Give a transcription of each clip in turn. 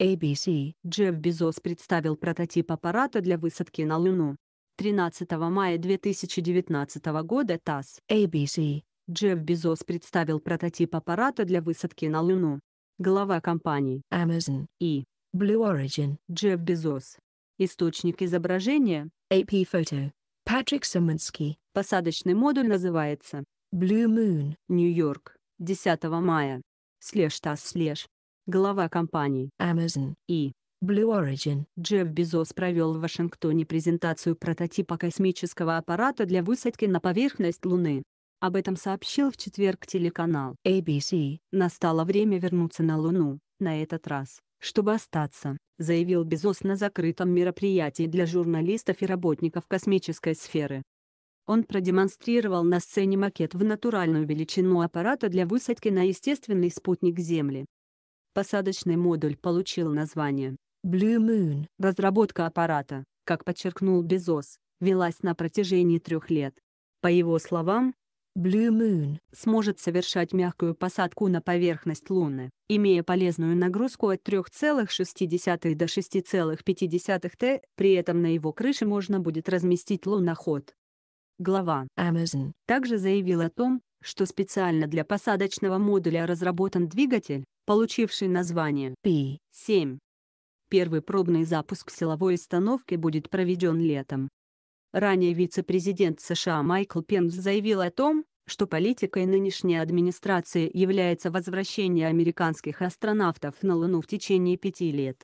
ABC, Джефф Безос представил прототип аппарата для высадки на Луну. 13 мая 2019 года ТАСС, ABC, Джефф Безос представил прототип аппарата для высадки на Луну. Глава компании Amazon и Blue Origin Джефф Безос. Источник изображения AP Photo Патрик Саманский. Посадочный модуль называется Blue Moon, Нью-Йорк, 10 мая. Слеж ТАСС слеж глава компаний Amazon и Blue Origin. Джефф Безос провел в Вашингтоне презентацию прототипа космического аппарата для высадки на поверхность Луны. Об этом сообщил в четверг телеканал ABC. «Настало время вернуться на Луну, на этот раз, чтобы остаться», заявил Безос на закрытом мероприятии для журналистов и работников космической сферы. Он продемонстрировал на сцене макет в натуральную величину аппарата для высадки на естественный спутник Земли. Посадочный модуль получил название Blue Moon. Разработка аппарата, как подчеркнул Безос, велась на протяжении трех лет. По его словам, Blue Moon сможет совершать мягкую посадку на поверхность Луны, имея полезную нагрузку от 3,6 до 6,5 Т, при этом на его крыше можно будет разместить луноход. Глава Amazon также заявил о том, что специально для посадочного модуля разработан двигатель, получивший название P-7. Первый пробный запуск силовой установки будет проведен летом. Ранее вице-президент США Майкл Пенс заявил о том, что политикой нынешней администрации является возвращение американских астронавтов на Луну в течение пяти лет.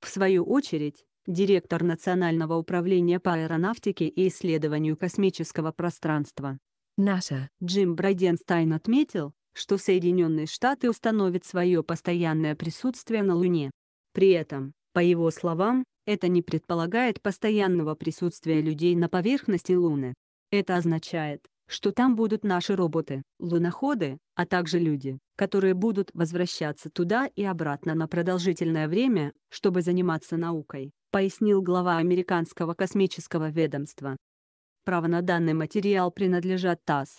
В свою очередь, директор Национального управления по аэронавтике и исследованию космического пространства НАСА Джим Брайденстайн отметил, что Соединенные Штаты установят свое постоянное присутствие на Луне. При этом, по его словам, это не предполагает постоянного присутствия людей на поверхности Луны. Это означает, что там будут наши роботы, луноходы, а также люди, которые будут возвращаться туда и обратно на продолжительное время, чтобы заниматься наукой, пояснил глава американского космического ведомства. Право на данный материал принадлежат ТАСС.